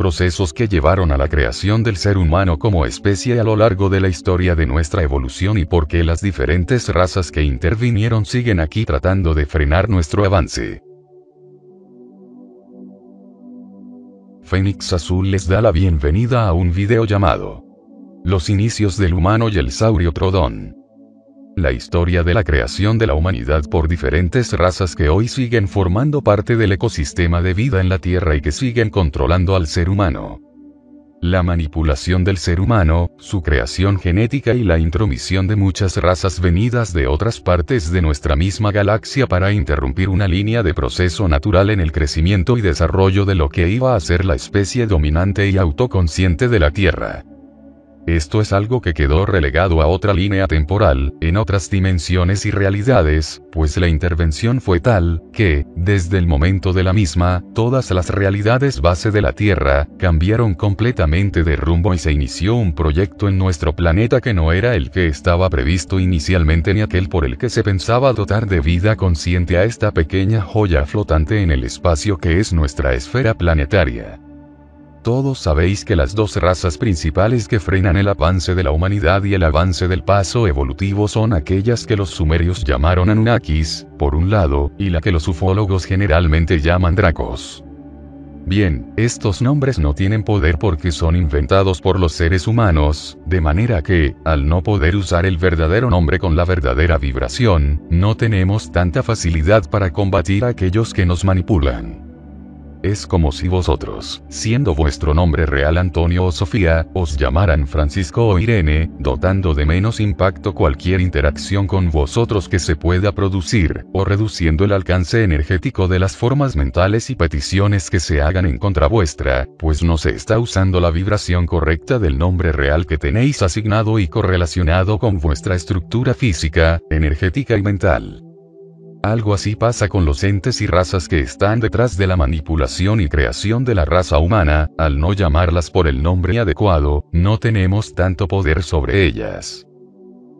procesos que llevaron a la creación del ser humano como especie a lo largo de la historia de nuestra evolución y por qué las diferentes razas que intervinieron siguen aquí tratando de frenar nuestro avance. Fénix Azul les da la bienvenida a un video llamado Los inicios del humano y el saurio Trodón la historia de la creación de la humanidad por diferentes razas que hoy siguen formando parte del ecosistema de vida en la Tierra y que siguen controlando al ser humano. La manipulación del ser humano, su creación genética y la intromisión de muchas razas venidas de otras partes de nuestra misma galaxia para interrumpir una línea de proceso natural en el crecimiento y desarrollo de lo que iba a ser la especie dominante y autoconsciente de la Tierra. Esto es algo que quedó relegado a otra línea temporal, en otras dimensiones y realidades, pues la intervención fue tal, que, desde el momento de la misma, todas las realidades base de la Tierra, cambiaron completamente de rumbo y se inició un proyecto en nuestro planeta que no era el que estaba previsto inicialmente ni aquel por el que se pensaba dotar de vida consciente a esta pequeña joya flotante en el espacio que es nuestra esfera planetaria. Todos sabéis que las dos razas principales que frenan el avance de la humanidad y el avance del paso evolutivo son aquellas que los sumerios llamaron Anunnakis, por un lado, y la que los ufólogos generalmente llaman Dracos. Bien, estos nombres no tienen poder porque son inventados por los seres humanos, de manera que, al no poder usar el verdadero nombre con la verdadera vibración, no tenemos tanta facilidad para combatir a aquellos que nos manipulan. Es como si vosotros, siendo vuestro nombre real Antonio o Sofía, os llamaran Francisco o Irene, dotando de menos impacto cualquier interacción con vosotros que se pueda producir, o reduciendo el alcance energético de las formas mentales y peticiones que se hagan en contra vuestra, pues no se está usando la vibración correcta del nombre real que tenéis asignado y correlacionado con vuestra estructura física, energética y mental. Algo así pasa con los entes y razas que están detrás de la manipulación y creación de la raza humana, al no llamarlas por el nombre adecuado, no tenemos tanto poder sobre ellas.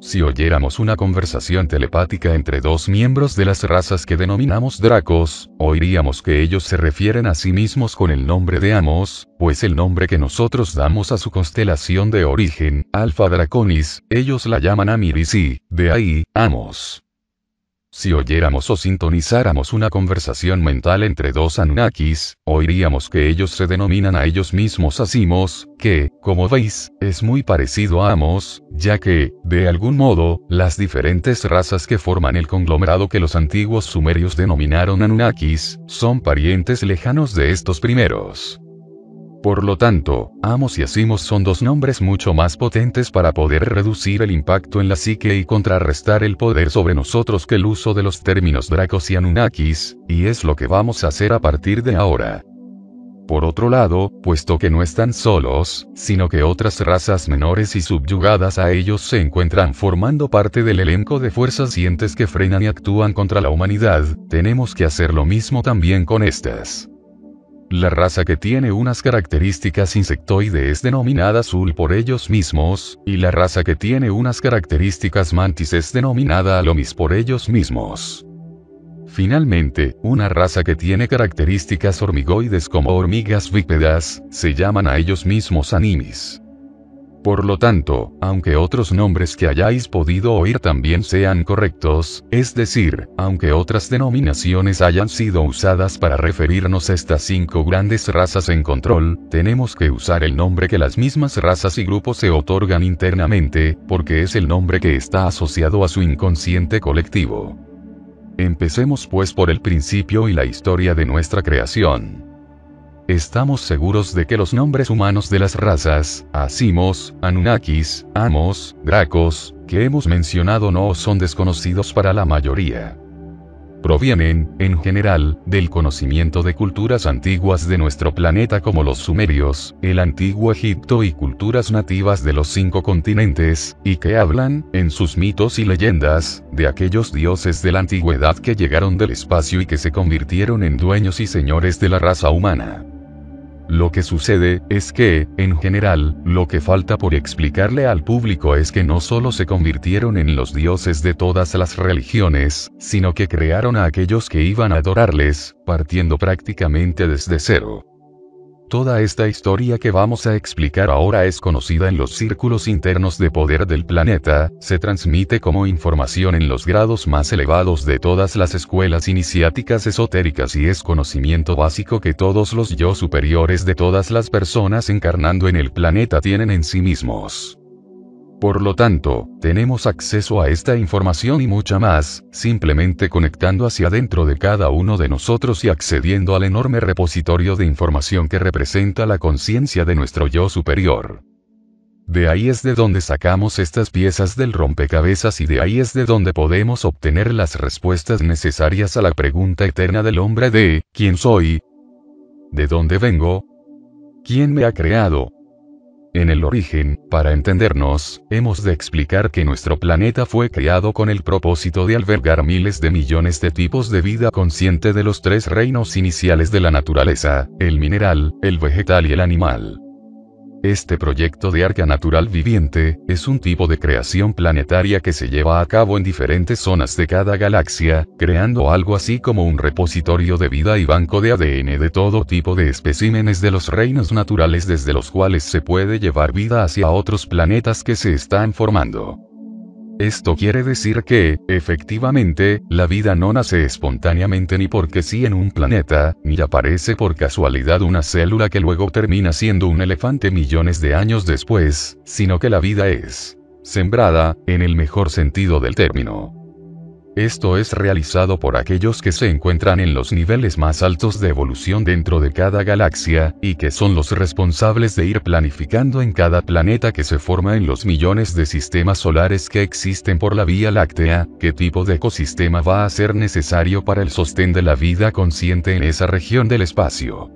Si oyéramos una conversación telepática entre dos miembros de las razas que denominamos dracos, oiríamos que ellos se refieren a sí mismos con el nombre de Amos, pues el nombre que nosotros damos a su constelación de origen, Alpha Draconis, ellos la llaman y, de ahí, Amos. Si oyéramos o sintonizáramos una conversación mental entre dos Anunnakis, oiríamos que ellos se denominan a ellos mismos Asimos, que, como veis, es muy parecido a Amos, ya que, de algún modo, las diferentes razas que forman el conglomerado que los antiguos sumerios denominaron Anunnakis, son parientes lejanos de estos primeros. Por lo tanto, Amos y Asimos son dos nombres mucho más potentes para poder reducir el impacto en la psique y contrarrestar el poder sobre nosotros que el uso de los términos Dracos y Anunnakis, y es lo que vamos a hacer a partir de ahora. Por otro lado, puesto que no están solos, sino que otras razas menores y subyugadas a ellos se encuentran formando parte del elenco de fuerzas entes que frenan y actúan contra la humanidad, tenemos que hacer lo mismo también con estas. La raza que tiene unas características insectoides es denominada azul por ellos mismos, y la raza que tiene unas características mantis es denominada alomis por ellos mismos. Finalmente, una raza que tiene características hormigoides como hormigas bípedas, se llaman a ellos mismos animis. Por lo tanto, aunque otros nombres que hayáis podido oír también sean correctos, es decir, aunque otras denominaciones hayan sido usadas para referirnos a estas cinco grandes razas en control, tenemos que usar el nombre que las mismas razas y grupos se otorgan internamente, porque es el nombre que está asociado a su inconsciente colectivo. Empecemos pues por el principio y la historia de nuestra creación. Estamos seguros de que los nombres humanos de las razas, Asimos, Anunnakis, Amos, Dracos, que hemos mencionado no son desconocidos para la mayoría. Provienen, en general, del conocimiento de culturas antiguas de nuestro planeta como los sumerios, el antiguo Egipto y culturas nativas de los cinco continentes, y que hablan, en sus mitos y leyendas, de aquellos dioses de la antigüedad que llegaron del espacio y que se convirtieron en dueños y señores de la raza humana. Lo que sucede es que, en general, lo que falta por explicarle al público es que no solo se convirtieron en los dioses de todas las religiones, sino que crearon a aquellos que iban a adorarles, partiendo prácticamente desde cero. Toda esta historia que vamos a explicar ahora es conocida en los círculos internos de poder del planeta, se transmite como información en los grados más elevados de todas las escuelas iniciáticas esotéricas y es conocimiento básico que todos los yo superiores de todas las personas encarnando en el planeta tienen en sí mismos. Por lo tanto, tenemos acceso a esta información y mucha más, simplemente conectando hacia adentro de cada uno de nosotros y accediendo al enorme repositorio de información que representa la conciencia de nuestro yo superior. De ahí es de donde sacamos estas piezas del rompecabezas y de ahí es de donde podemos obtener las respuestas necesarias a la pregunta eterna del hombre de, ¿quién soy? ¿De dónde vengo? ¿Quién me ha creado? En el origen, para entendernos, hemos de explicar que nuestro planeta fue creado con el propósito de albergar miles de millones de tipos de vida consciente de los tres reinos iniciales de la naturaleza, el mineral, el vegetal y el animal. Este proyecto de arca natural viviente, es un tipo de creación planetaria que se lleva a cabo en diferentes zonas de cada galaxia, creando algo así como un repositorio de vida y banco de ADN de todo tipo de especímenes de los reinos naturales desde los cuales se puede llevar vida hacia otros planetas que se están formando. Esto quiere decir que, efectivamente, la vida no nace espontáneamente ni porque sí en un planeta, ni aparece por casualidad una célula que luego termina siendo un elefante millones de años después, sino que la vida es sembrada, en el mejor sentido del término. Esto es realizado por aquellos que se encuentran en los niveles más altos de evolución dentro de cada galaxia, y que son los responsables de ir planificando en cada planeta que se forma en los millones de sistemas solares que existen por la Vía Láctea, qué tipo de ecosistema va a ser necesario para el sostén de la vida consciente en esa región del espacio.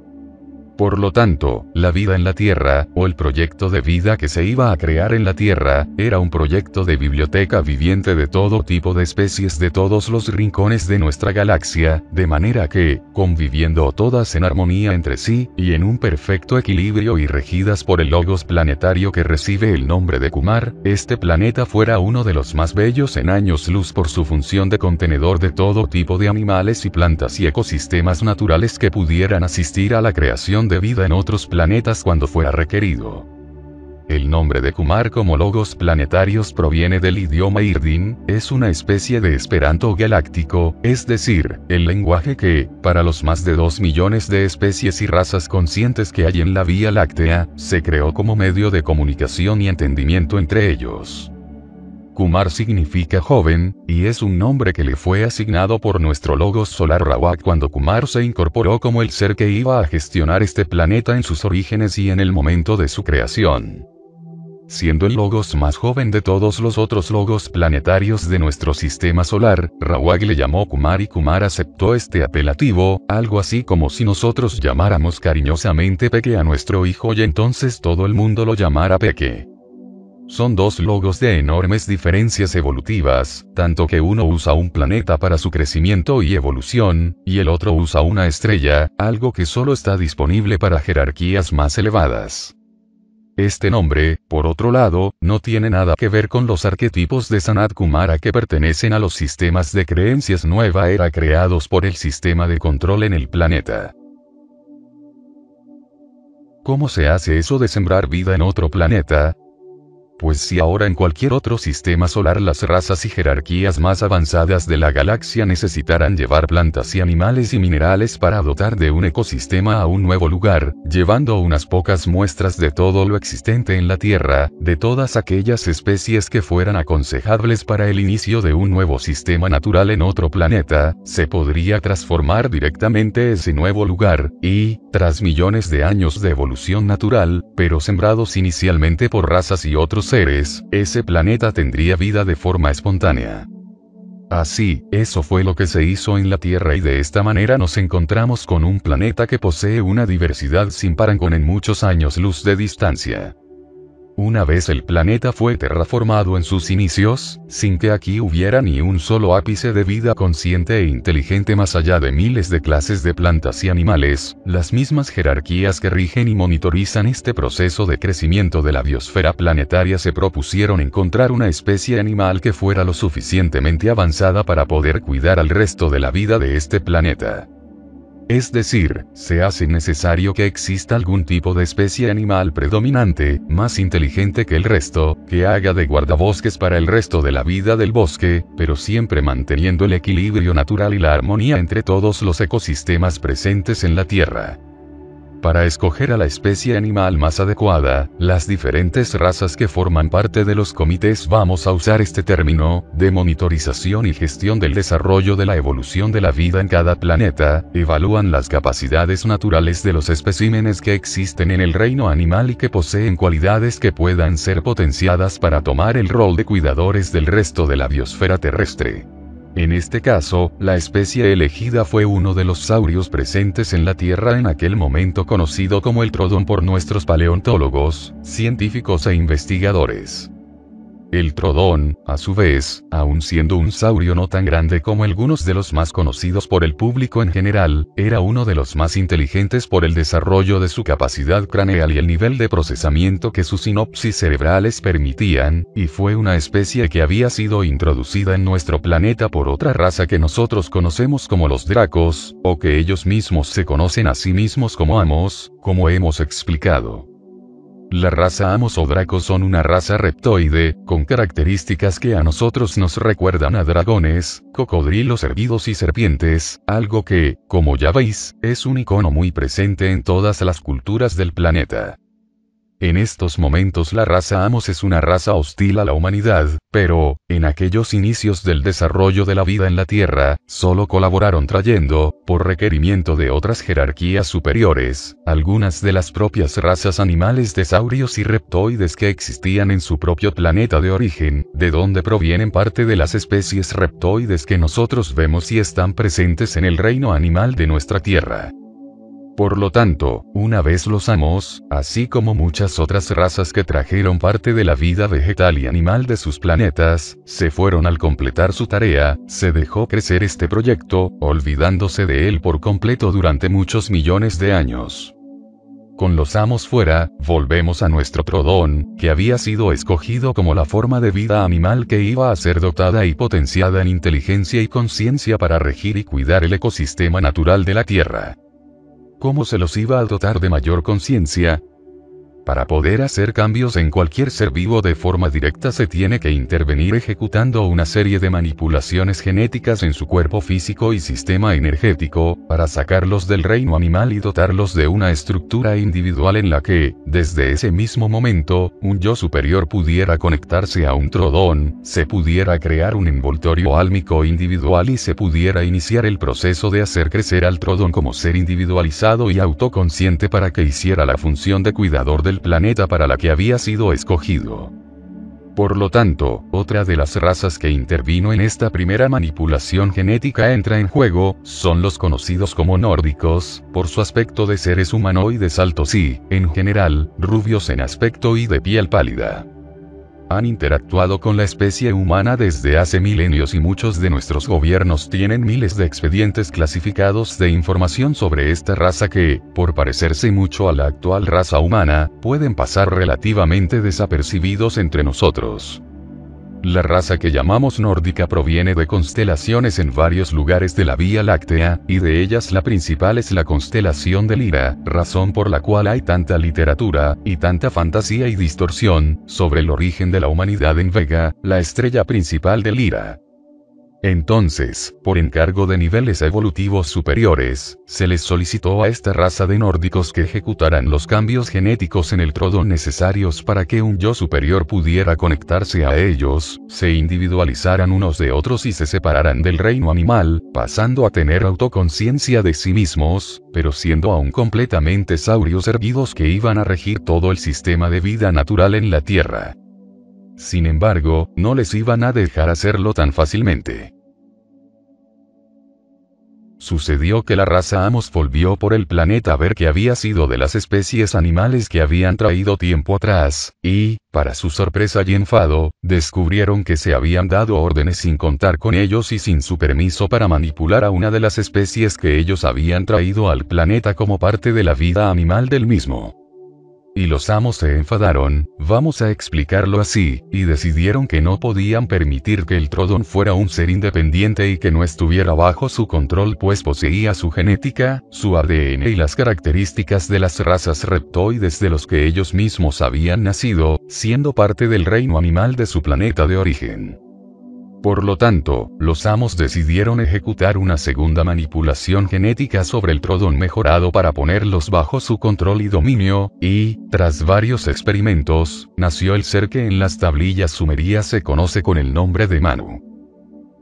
Por lo tanto, la vida en la Tierra, o el proyecto de vida que se iba a crear en la Tierra, era un proyecto de biblioteca viviente de todo tipo de especies de todos los rincones de nuestra galaxia, de manera que, conviviendo todas en armonía entre sí, y en un perfecto equilibrio y regidas por el logos planetario que recibe el nombre de Kumar, este planeta fuera uno de los más bellos en años luz por su función de contenedor de todo tipo de animales y plantas y ecosistemas naturales que pudieran asistir a la creación de vida en otros planetas cuando fuera requerido. El nombre de Kumar como logos planetarios proviene del idioma Irdin, es una especie de esperanto galáctico, es decir, el lenguaje que, para los más de 2 millones de especies y razas conscientes que hay en la Vía Láctea, se creó como medio de comunicación y entendimiento entre ellos. Kumar significa joven, y es un nombre que le fue asignado por nuestro logos solar Rawak cuando Kumar se incorporó como el ser que iba a gestionar este planeta en sus orígenes y en el momento de su creación. Siendo el logos más joven de todos los otros logos planetarios de nuestro sistema solar, Rawak le llamó Kumar y Kumar aceptó este apelativo, algo así como si nosotros llamáramos cariñosamente Peque a nuestro hijo y entonces todo el mundo lo llamara Peque. Son dos logos de enormes diferencias evolutivas, tanto que uno usa un planeta para su crecimiento y evolución, y el otro usa una estrella, algo que solo está disponible para jerarquías más elevadas. Este nombre, por otro lado, no tiene nada que ver con los arquetipos de Sanat Kumara que pertenecen a los sistemas de creencias nueva era creados por el sistema de control en el planeta. ¿Cómo se hace eso de sembrar vida en otro planeta? Pues si ahora en cualquier otro sistema solar las razas y jerarquías más avanzadas de la galaxia necesitaran llevar plantas y animales y minerales para dotar de un ecosistema a un nuevo lugar, llevando unas pocas muestras de todo lo existente en la Tierra, de todas aquellas especies que fueran aconsejables para el inicio de un nuevo sistema natural en otro planeta, se podría transformar directamente ese nuevo lugar, y, tras millones de años de evolución natural, pero sembrados inicialmente por razas y otros seres, ese planeta tendría vida de forma espontánea. Así, eso fue lo que se hizo en la Tierra y de esta manera nos encontramos con un planeta que posee una diversidad sin parangón en muchos años luz de distancia. Una vez el planeta fue terraformado en sus inicios, sin que aquí hubiera ni un solo ápice de vida consciente e inteligente más allá de miles de clases de plantas y animales, las mismas jerarquías que rigen y monitorizan este proceso de crecimiento de la biosfera planetaria se propusieron encontrar una especie animal que fuera lo suficientemente avanzada para poder cuidar al resto de la vida de este planeta. Es decir, se hace necesario que exista algún tipo de especie animal predominante, más inteligente que el resto, que haga de guardabosques para el resto de la vida del bosque, pero siempre manteniendo el equilibrio natural y la armonía entre todos los ecosistemas presentes en la Tierra. Para escoger a la especie animal más adecuada, las diferentes razas que forman parte de los comités vamos a usar este término, de monitorización y gestión del desarrollo de la evolución de la vida en cada planeta, evalúan las capacidades naturales de los especímenes que existen en el reino animal y que poseen cualidades que puedan ser potenciadas para tomar el rol de cuidadores del resto de la biosfera terrestre. En este caso, la especie elegida fue uno de los saurios presentes en la Tierra en aquel momento conocido como el trodón por nuestros paleontólogos, científicos e investigadores. El trodón, a su vez, aun siendo un saurio no tan grande como algunos de los más conocidos por el público en general, era uno de los más inteligentes por el desarrollo de su capacidad craneal y el nivel de procesamiento que sus sinopsis cerebrales permitían, y fue una especie que había sido introducida en nuestro planeta por otra raza que nosotros conocemos como los dracos, o que ellos mismos se conocen a sí mismos como amos, como hemos explicado. La raza Amos o Draco son una raza reptoide, con características que a nosotros nos recuerdan a dragones, cocodrilos hervidos y serpientes, algo que, como ya veis, es un icono muy presente en todas las culturas del planeta. En estos momentos la raza Amos es una raza hostil a la humanidad, pero, en aquellos inicios del desarrollo de la vida en la Tierra, solo colaboraron trayendo, por requerimiento de otras jerarquías superiores, algunas de las propias razas animales de saurios y reptoides que existían en su propio planeta de origen, de donde provienen parte de las especies reptoides que nosotros vemos y están presentes en el reino animal de nuestra Tierra. Por lo tanto, una vez los amos, así como muchas otras razas que trajeron parte de la vida vegetal y animal de sus planetas, se fueron al completar su tarea, se dejó crecer este proyecto, olvidándose de él por completo durante muchos millones de años. Con los amos fuera, volvemos a nuestro trodón, que había sido escogido como la forma de vida animal que iba a ser dotada y potenciada en inteligencia y conciencia para regir y cuidar el ecosistema natural de la Tierra. ¿Cómo se los iba a dotar de mayor conciencia? Para poder hacer cambios en cualquier ser vivo de forma directa se tiene que intervenir ejecutando una serie de manipulaciones genéticas en su cuerpo físico y sistema energético, para sacarlos del reino animal y dotarlos de una estructura individual en la que, desde ese mismo momento, un yo superior pudiera conectarse a un trodón, se pudiera crear un envoltorio álmico individual y se pudiera iniciar el proceso de hacer crecer al trodón como ser individualizado y autoconsciente para que hiciera la función de cuidador del planeta para la que había sido escogido. Por lo tanto, otra de las razas que intervino en esta primera manipulación genética entra en juego, son los conocidos como nórdicos, por su aspecto de seres humanoides altos y, en general, rubios en aspecto y de piel pálida han interactuado con la especie humana desde hace milenios y muchos de nuestros gobiernos tienen miles de expedientes clasificados de información sobre esta raza que, por parecerse mucho a la actual raza humana, pueden pasar relativamente desapercibidos entre nosotros. La raza que llamamos nórdica proviene de constelaciones en varios lugares de la Vía Láctea, y de ellas la principal es la constelación de Lira, razón por la cual hay tanta literatura, y tanta fantasía y distorsión, sobre el origen de la humanidad en Vega, la estrella principal de Lira. Entonces, por encargo de niveles evolutivos superiores, se les solicitó a esta raza de nórdicos que ejecutaran los cambios genéticos en el trodo necesarios para que un yo superior pudiera conectarse a ellos, se individualizaran unos de otros y se separaran del reino animal, pasando a tener autoconciencia de sí mismos, pero siendo aún completamente saurios hervidos que iban a regir todo el sistema de vida natural en la Tierra. Sin embargo, no les iban a dejar hacerlo tan fácilmente. Sucedió que la raza Amos volvió por el planeta a ver qué había sido de las especies animales que habían traído tiempo atrás, y, para su sorpresa y enfado, descubrieron que se habían dado órdenes sin contar con ellos y sin su permiso para manipular a una de las especies que ellos habían traído al planeta como parte de la vida animal del mismo y los amos se enfadaron, vamos a explicarlo así, y decidieron que no podían permitir que el Trodon fuera un ser independiente y que no estuviera bajo su control pues poseía su genética, su ADN y las características de las razas reptoides de los que ellos mismos habían nacido, siendo parte del reino animal de su planeta de origen. Por lo tanto, los amos decidieron ejecutar una segunda manipulación genética sobre el trodón mejorado para ponerlos bajo su control y dominio, y, tras varios experimentos, nació el ser que en las tablillas sumerías se conoce con el nombre de Manu.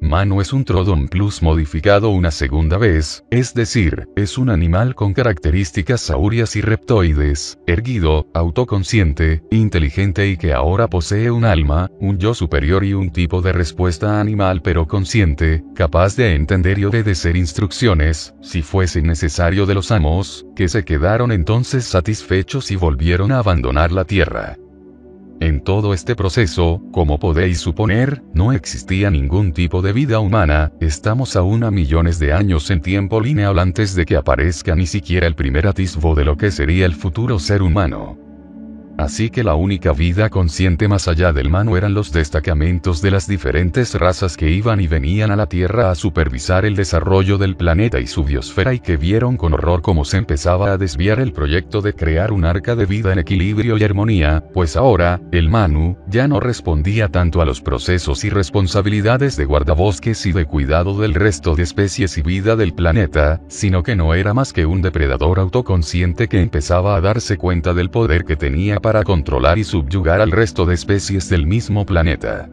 Manu es un Trodon Plus modificado una segunda vez, es decir, es un animal con características saurias y reptoides, erguido, autoconsciente, inteligente y que ahora posee un alma, un yo superior y un tipo de respuesta animal pero consciente, capaz de entender y obedecer instrucciones, si fuese necesario de los amos, que se quedaron entonces satisfechos y volvieron a abandonar la Tierra. En todo este proceso, como podéis suponer, no existía ningún tipo de vida humana, estamos aún a millones de años en tiempo lineal antes de que aparezca ni siquiera el primer atisbo de lo que sería el futuro ser humano. Así que la única vida consciente más allá del Manu eran los destacamentos de las diferentes razas que iban y venían a la Tierra a supervisar el desarrollo del planeta y su biosfera y que vieron con horror cómo se empezaba a desviar el proyecto de crear un arca de vida en equilibrio y armonía, pues ahora, el Manu, ya no respondía tanto a los procesos y responsabilidades de guardabosques y de cuidado del resto de especies y vida del planeta, sino que no era más que un depredador autoconsciente que empezaba a darse cuenta del poder que tenía para controlar y subyugar al resto de especies del mismo planeta.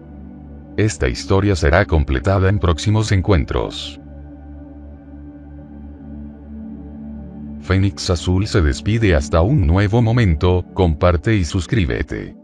Esta historia será completada en próximos encuentros. Fénix Azul se despide hasta un nuevo momento, comparte y suscríbete.